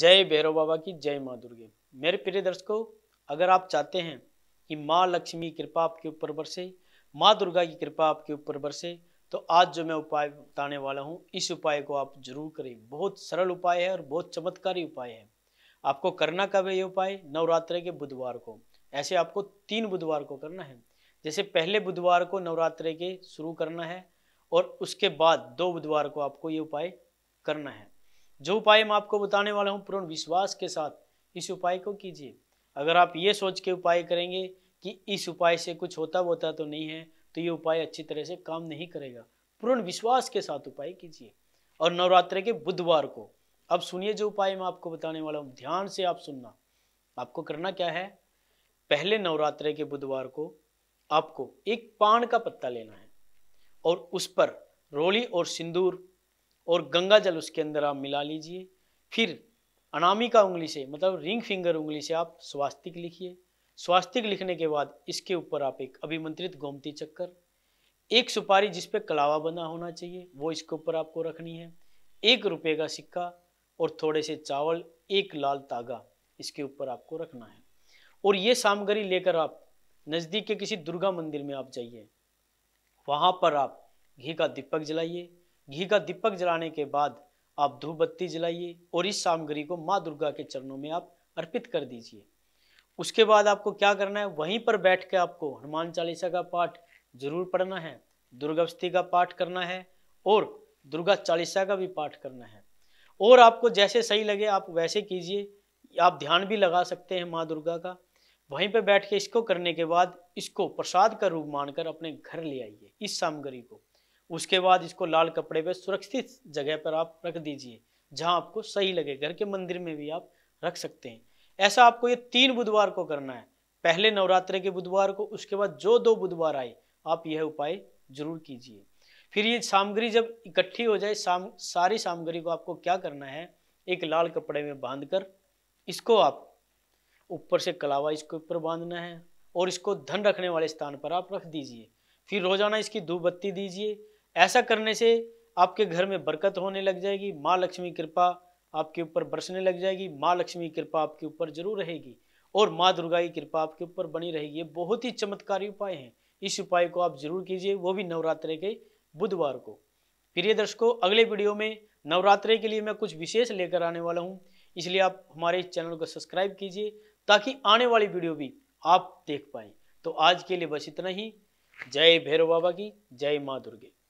जय भैरव बाबा की जय माँ दुर्गे मेरे प्रिय दर्शकों अगर आप चाहते हैं कि माँ लक्ष्मी की कृपा आपके ऊपर बरसे माँ दुर्गा की कृपा आपके ऊपर बरसे तो आज जो मैं उपाय बताने वाला हूँ इस उपाय को आप जरूर करें बहुत सरल उपाय है और बहुत चमत्कारी उपाय है आपको करना कब है ये उपाय नवरात्र के बुधवार को ऐसे आपको तीन बुधवार को करना है जैसे पहले बुधवार को नवरात्र के शुरू करना है और उसके बाद दो बुधवार को आपको ये उपाय करना है जो उपाय मैं आपको बताने वाला हूँ पूर्ण विश्वास के साथ इस उपाय को कीजिए अगर आप ये सोच के उपाय करेंगे कि इस उपाय से कुछ होता होता तो नहीं है तो ये उपाय अच्छी तरह से काम नहीं करेगा पूर्ण विश्वास के साथ उपाय कीजिए और नवरात्र के बुधवार को अब सुनिए जो उपाय मैं आपको बताने वाला हूँ ध्यान से आप सुनना आपको करना क्या है पहले नवरात्र के बुधवार को आपको एक पान का पत्ता लेना है और उस पर रोली और सिंदूर और गंगा जल उसके अंदर आप मिला लीजिए फिर अनामिका उंगली से मतलब रिंग फिंगर उंगली से आप स्वास्तिक लिखिए स्वास्तिक लिखने के बाद इसके ऊपर आप एक अभिमंत्रित गोमती चक्कर एक सुपारी जिस पे कलावा बना होना चाहिए वो इसके ऊपर आपको रखनी है एक रुपये का सिक्का और थोड़े से चावल एक लाल तागा इसके ऊपर आपको रखना है और ये सामग्री लेकर आप नज़दीक के किसी दुर्गा मंदिर में आप जाइए वहाँ पर आप घी का दीपक जलाइए घी का दीपक जलाने के बाद आप धूप बत्ती जलाइए और इस सामग्री को माँ दुर्गा के चरणों में आप अर्पित कर दीजिए उसके बाद आपको क्या करना है वहीं पर बैठ के आपको हनुमान चालीसा का पाठ जरूर पढ़ना है दुर्गावस्थी का पाठ करना है और दुर्गा चालीसा का भी पाठ करना है और आपको जैसे सही लगे आप वैसे कीजिए आप ध्यान भी लगा सकते हैं माँ दुर्गा का वहीं पर बैठ के इसको करने के बाद इसको प्रसाद का रूप मानकर अपने घर ले आइए इस सामग्री को उसके बाद इसको लाल कपड़े पे सुरक्षित जगह पर आप रख दीजिए जहां आपको सही लगे घर के मंदिर में भी आप रख सकते हैं ऐसा आपको ये तीन बुधवार को करना है पहले नवरात्र के बुधवार को उसके बाद जो दो बुधवार आए आप यह उपाय जरूर कीजिए फिर ये सामग्री जब इकट्ठी हो जाए साम सारी सामग्री को आपको क्या करना है एक लाल कपड़े में बांध कर इसको आप ऊपर से कलावा इसके ऊपर बांधना है और इसको धन रखने वाले स्थान पर आप रख दीजिए फिर रोजाना इसकी धूप बत्ती दीजिए ऐसा करने से आपके घर में बरकत होने लग जाएगी माँ लक्ष्मी कृपा आपके ऊपर बरसने लग जाएगी माँ लक्ष्मी कृपा आपके ऊपर जरूर रहेगी और माँ दुर्गा की कृपा आपके ऊपर बनी रहेगी ये बहुत ही चमत्कारी उपाय हैं इस उपाय को आप जरूर कीजिए वो भी नवरात्रे के बुधवार को प्रिय दर्शकों अगले वीडियो में नवरात्रे के लिए मैं कुछ विशेष लेकर आने वाला हूँ इसलिए आप हमारे इस चैनल को सब्सक्राइब कीजिए ताकि आने वाली वीडियो भी आप देख पाएँ तो आज के लिए बस इतना ही जय भैरव बाबा की जय माँ दुर्गे